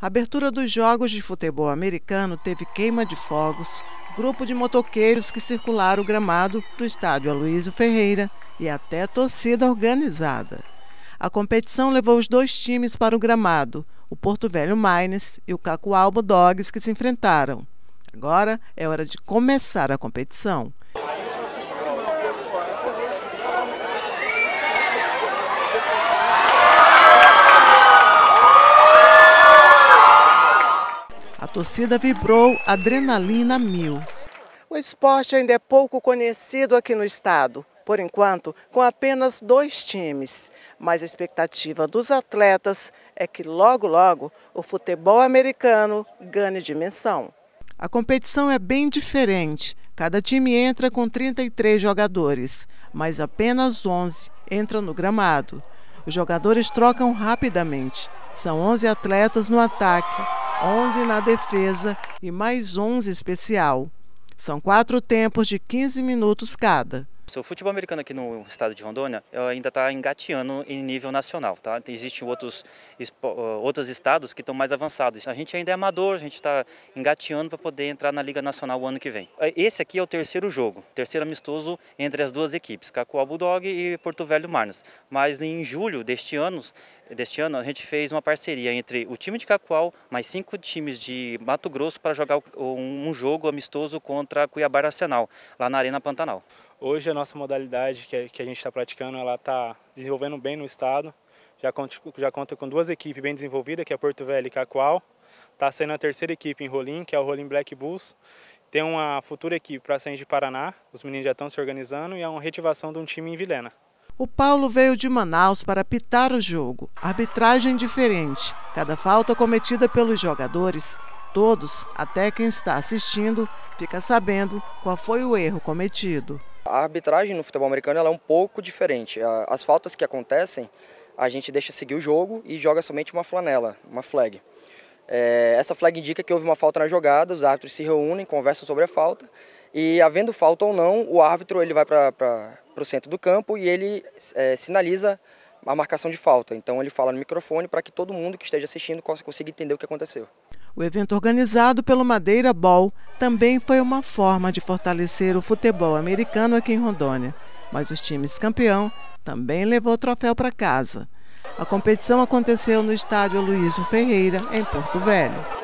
A abertura dos Jogos de Futebol Americano teve queima de fogos, grupo de motoqueiros que circularam o gramado do estádio Aloysio Ferreira e até torcida organizada. A competição levou os dois times para o gramado, o Porto Velho Mines e o Cacoalbo Dogs, que se enfrentaram. Agora é hora de começar a competição. A torcida vibrou adrenalina mil. O esporte ainda é pouco conhecido aqui no estado, por enquanto com apenas dois times. Mas a expectativa dos atletas é que logo, logo, o futebol americano ganhe dimensão. A competição é bem diferente. Cada time entra com 33 jogadores, mas apenas 11 entram no gramado. Os jogadores trocam rapidamente. São 11 atletas no ataque 11 na defesa e mais 11 especial. São quatro tempos de 15 minutos cada. O futebol americano aqui no estado de Rondônia ainda está engateando em nível nacional. Tá? Existem outros, outros estados que estão mais avançados. A gente ainda é amador, a gente está engateando para poder entrar na Liga Nacional o ano que vem. É, esse aqui é o terceiro jogo, terceiro amistoso entre as duas equipes, Cacoal Bulldog e Porto Velho Marnes. Mas em julho deste ano, deste ano, a gente fez uma parceria entre o time de Cacoal, mais cinco times de Mato Grosso para jogar um jogo amistoso contra Cuiabá Nacional, lá na Arena Pantanal. Hoje a nossa modalidade que a gente está praticando, ela está desenvolvendo bem no estado, já conta, já conta com duas equipes bem desenvolvidas, que é Porto Velho e Cacoal. Está sendo a terceira equipe em Rolim, que é o Rolim Black Bulls. Tem uma futura equipe para a de Paraná, os meninos já estão se organizando, e há é uma retivação de um time em Vilena. O Paulo veio de Manaus para apitar o jogo. Arbitragem diferente. Cada falta cometida pelos jogadores, todos, até quem está assistindo, fica sabendo qual foi o erro cometido. A arbitragem no futebol americano é um pouco diferente. As faltas que acontecem, a gente deixa seguir o jogo e joga somente uma flanela, uma flag. É, essa flag indica que houve uma falta na jogada, os árbitros se reúnem, conversam sobre a falta e, havendo falta ou não, o árbitro ele vai para para o centro do campo e ele é, sinaliza a marcação de falta. Então ele fala no microfone para que todo mundo que esteja assistindo consiga entender o que aconteceu. O evento organizado pelo Madeira Ball também foi uma forma de fortalecer o futebol americano aqui em Rondônia. Mas os times campeão também levou o troféu para casa. A competição aconteceu no estádio Luísio Ferreira, em Porto Velho.